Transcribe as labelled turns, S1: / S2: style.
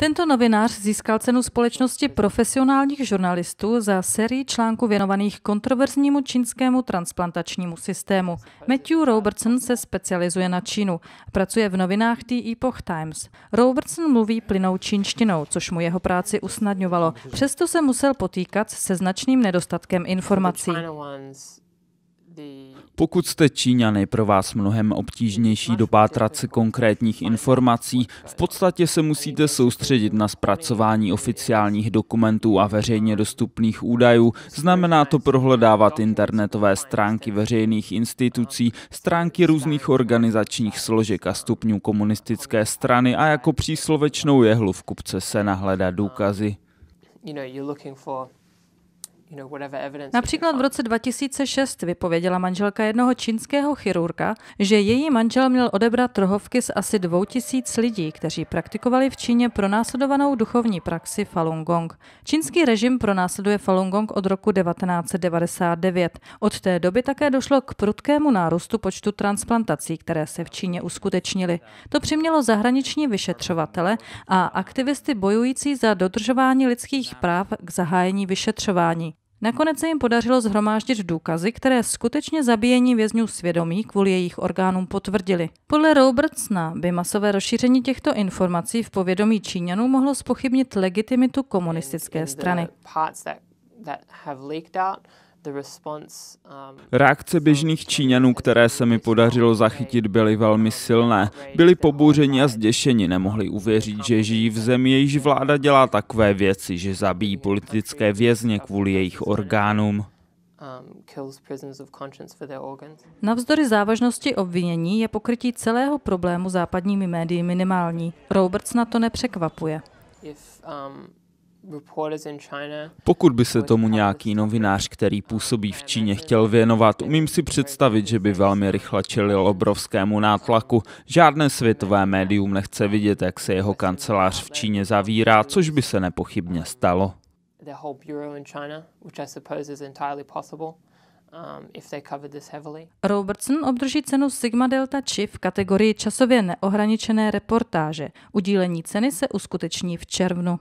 S1: Tento novinář získal cenu společnosti profesionálních žurnalistů za sérii článků věnovaných kontroverznímu čínskému transplantačnímu systému. Matthew Robertson se specializuje na Čínu. Pracuje v novinách The Epoch Times. Robertson mluví plynou čínštinou, což mu jeho práci usnadňovalo. Přesto se musel potýkat se značným nedostatkem informací.
S2: Pokud jste Číňany, pro vás mnohem obtížnější dopátrat se konkrétních informací. V podstatě se musíte soustředit na zpracování oficiálních dokumentů a veřejně dostupných údajů. Znamená to prohledávat internetové stránky veřejných institucí, stránky různých organizačních složek a stupňů komunistické strany a jako příslovečnou jehlu v kupce se nahledat důkazy.
S3: You know, you're looking for Například
S1: v roce 2006 vypověděla manželka jednoho čínského chirurga, že její manžel měl odebrat trhovky z asi 2000 lidí, kteří praktikovali v Číně pronásledovanou duchovní praxi Falun Gong. Čínský režim pronásleduje Falun Gong od roku 1999. Od té doby také došlo k prudkému nárůstu počtu transplantací, které se v Číně uskutečnily. To přimělo zahraniční vyšetřovatele a aktivisty bojující za dodržování lidských práv k zahájení vyšetřování. Nakonec se jim podařilo zhromáždit důkazy, které skutečně zabíjení vězňů svědomí kvůli jejich orgánům potvrdili. Podle Robertsna by masové rozšíření těchto informací v povědomí Číňanů mohlo spochybnit legitimitu komunistické strany.
S3: Um,
S2: Reakce běžných Číňanů, které se mi podařilo um, zachytit, byly velmi um, silné. Byli pobouřeni a zděšeni, nemohli uvěřit, že žijí v zemi, jejíž vláda dělá takové věci, že zabíjí politické vězně kvůli jejich
S3: orgánům. Navzdory
S1: závažnosti obvinění je pokrytí celého problému západními médii minimální. Roberts na to nepřekvapuje.
S2: Pokud by se tomu nějaký novinář, který působí v Číně, chtěl věnovat, umím si představit, že by velmi rychle čelil obrovskému nátlaku. Žádné světové médium nechce vidět, jak se jeho kancelář v Číně zavírá, což by se nepochybně stalo.
S3: Um,
S1: Robertson obdrží cenu Sigma Delta Chi v kategorii časově neohraničené reportáže. Udílení ceny se uskuteční v červnu.